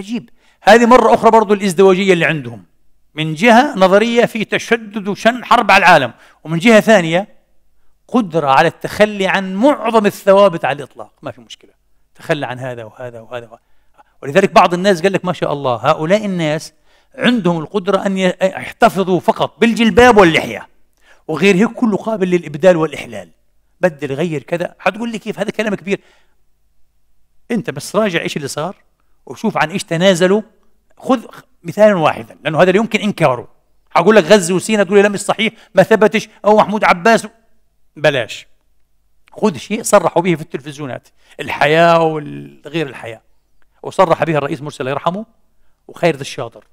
عجيب هذه مرة أخرى برضو الإزدواجية اللي عندهم من جهة نظرية في تشدد وشن حرب على العالم ومن جهة ثانية قدرة على التخلي عن معظم الثوابت على الإطلاق ما في مشكلة تخلى عن هذا وهذا وهذا, وهذا. ولذلك بعض الناس قال لك ما شاء الله هؤلاء الناس عندهم القدرة أن يحتفظوا فقط بالجلباب واللحية وغير هيك كله قابل للإبدال والإحلال بدل غير كذا حتقول لي كيف هذا كلام كبير أنت بس راجع إيش اللي صار وشوف عن ايش تنازلوا خذ مثالا واحدا لانه هذا لا يمكن انكاره اقول لك غزه وسينا تقول لي لا مش صحيح ما ثبتش او محمود عباس بلاش خذ شيء صرحوا به في التلفزيونات الحياه وغير الحياه وصرح به الرئيس مرسي الله يرحمه وخير الشاطر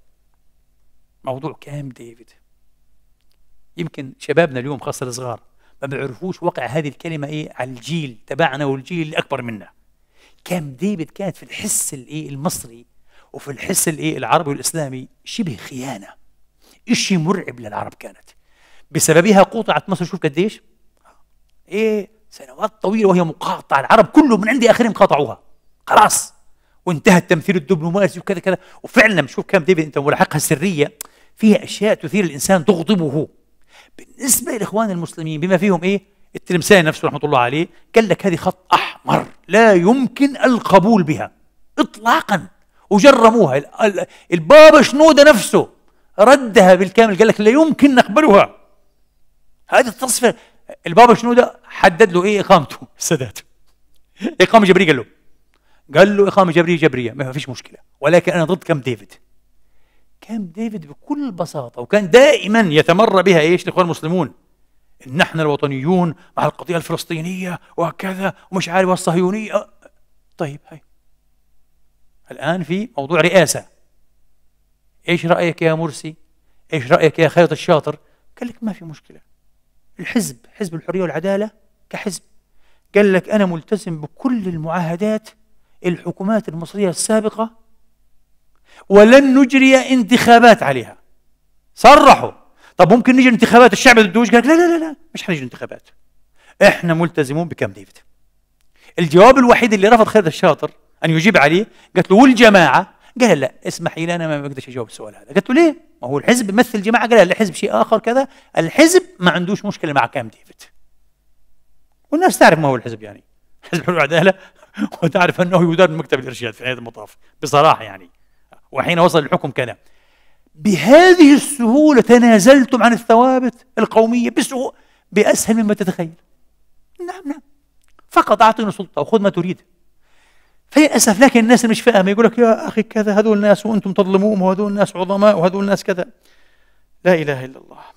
موضوع كام ديفيد يمكن شبابنا اليوم خاصه الصغار ما بيعرفوش وقع هذه الكلمه ايه على الجيل تبعنا والجيل الاكبر منا كام ديفيد كانت في الحس الايه المصري وفي الحس الايه العربي والاسلامي شبه خيانه شيء مرعب للعرب كانت بسببها قطعت مصر شوف قديش ايه سنوات طويله وهي مقاطعه العرب كله من عندي اخرهم قاطعوها خلاص وانتهى التمثيل الدبلوماسي وكذا كذا وفعلا شوف كام ديفيد انت ملاحقها السريه فيها اشياء تثير الانسان تغضبه بالنسبه لاخوان المسلمين بما فيهم ايه التلمساني نفسه رحمه الله عليه قال لك هذه خط احمر لا يمكن القبول بها اطلاقا وجرموها البابا شنوده نفسه ردها بالكامل قال لك لا يمكن نقبلها هذه التصفيه البابا شنوده حدد له ايه اقامته السادات اقامه جبريه قال له قال له اقامه جبريه جبريه ما فيش مشكله ولكن انا ضد كامب ديفيد كامب ديفيد بكل بساطه وكان دائما يتمر بها ايش الاخوان المسلمون إن نحن الوطنيون مع القضية الفلسطينية وكذا ومش عارف والصهيونية آه. طيب هاي الآن في موضوع رئاسة إيش رأيك يا مرسي إيش رأيك يا خيط الشاطر قال لك ما في مشكلة الحزب حزب الحرية والعدالة كحزب قال لك أنا ملتزم بكل المعاهدات الحكومات المصرية السابقة ولن نجري انتخابات عليها صرحوا طب ممكن نيجي انتخابات الشعب بده قال لا لا لا لا مش حنيجي انتخابات احنا ملتزمون بكام ديفيد الجواب الوحيد اللي رفض خالد الشاطر ان يجيب عليه قالت له والجماعه قال لا اسمحي لي انا ما بقدرش اجاوب السؤال هذا قالت له ليه ما هو الحزب بيمثل جماعه قال لا الحزب شيء اخر كذا الحزب ما عندوش مشكله مع كام ديفيد والناس تعرف ما هو الحزب يعني حزب حلول العداله وتعرف انه يدار من مكتب الارشاد في نهايه المطاف بصراحه يعني وحين وصل الحكم كان بهذه السهولة تنازلتم عن الثوابت القومية بسوء بأسهل مما تتخيل نعم نعم فقط أعطينا سلطة وخذ ما تريد فيأسف لكن الناس اللي مش فاهمة يقول لك يا أخي كذا هذول الناس وأنتم تظلموهم وهذول الناس عظماء وهذول الناس كذا لا إله إلا الله